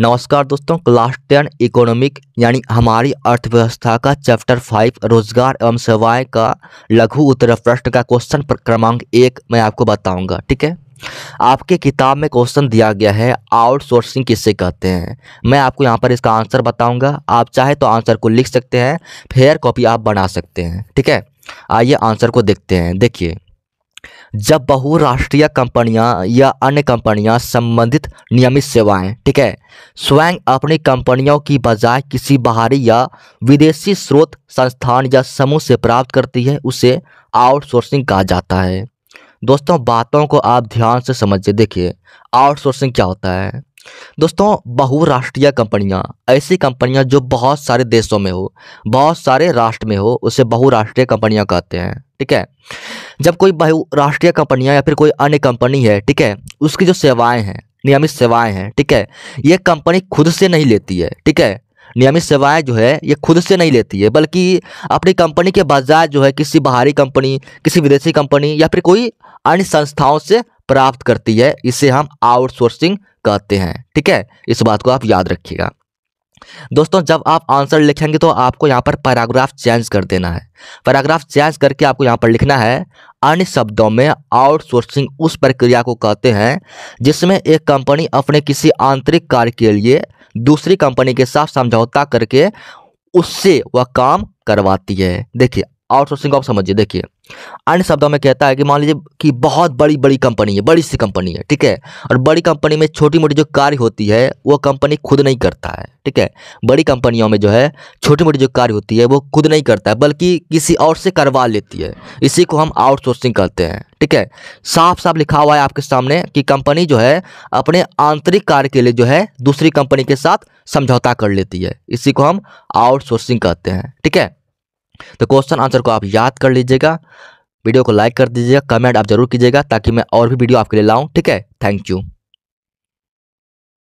नमस्कार दोस्तों class ten economic यानी हमारी अर्थव्यवस्था का चैप्टर फाइव रोजगार एवं सेवाएं का लघु उत्तर प्रश्न का क्वेश्चन क्रमांक एक मैं आपको बताऊंगा ठीक है आपके किताब में क्वेश्चन दिया गया है आउटसोर्सिंग किससे कहते हैं मैं आपको यहाँ पर इसका आंसर बताऊंगा आप चाहे तो आंसर को लिख सकते हैं फेयर कॉपी आप बना सकते हैं ठीक है आइए आंसर को देखते हैं देखिए जब बहुराष्ट्रीय कंपनियां या अन्य कंपनियां संबंधित नियमित सेवाएं ठीक है स्वयं अपनी कंपनियों की बजाय किसी बाहरी या विदेशी स्रोत संस्थान या समूह से प्राप्त करती है उसे आउटसोर्सिंग कहा जाता है दोस्तों बातों को आप ध्यान से समझिए देखिए आउटसोर्सिंग क्या होता है दोस्तों बहुराष्ट्रीय कंपनियां ऐसी कंपनियां जो बहुत सारे देशों में हो बहुत सारे राष्ट्र में हो उसे बहुराष्ट्रीय कंपनियां कहते हैं ठीक है जब कोई बहुराष्ट्रीय कंपनियाँ या फिर कोई अन्य कंपनी है ठीक है उसकी जो सेवाएँ हैं नियमित सेवाएं हैं ठीक है ये कंपनी खुद से नहीं लेती है ठीक है नियमित सेवाएं जो है ये खुद से नहीं लेती है बल्कि अपनी कंपनी के बजाय जो है किसी बाहरी कंपनी किसी विदेशी कंपनी या फिर कोई अन्य संस्थाओं से प्राप्त करती है इसे हम आउटसोर्सिंग कहते हैं ठीक है इस बात को आप याद रखिएगा दोस्तों जब आप आंसर लिखेंगे तो आपको यहाँ पर पैराग्राफ चेंज कर देना है पैराग्राफ चेंज करके आपको यहाँ पर लिखना है अन्य शब्दों में आउटसोर्सिंग उस प्रक्रिया को कहते हैं जिसमें एक कंपनी अपने किसी आंतरिक कार्य के लिए दूसरी कंपनी के साथ समझौता करके उससे वह काम करवाती है देखिए आउटसोर्सिंग आप समझिए देखिए अन्य शब्दों में कहता है कि मान लीजिए कि बहुत बड़ी बड़ी कंपनी है बड़ी सी कंपनी है ठीक है और बड़ी कंपनी में छोटी मोटी जो कार्य होती है वो कंपनी खुद नहीं करता है ठीक है बड़ी कंपनियों में जो है छोटी मोटी जो कार्य होती है वो खुद नहीं करता है बल्कि किसी और से करवा लेती है इसी को हम आउटसोर्सिंग कहते हैं ठीक है साफ साफ लिखा हुआ है आपके सामने कि कंपनी जो है अपने आंतरिक कार्य के लिए जो है दूसरी कंपनी के साथ समझौता कर लेती है इसी को हम आउटसोर्सिंग कहते हैं ठीक है तो क्वेश्चन आंसर को आप याद कर लीजिएगा वीडियो को लाइक कर दीजिएगा कमेंट आप जरूर कीजिएगा ताकि मैं और भी वीडियो आपके लिए लाऊं ठीक है थैंक यू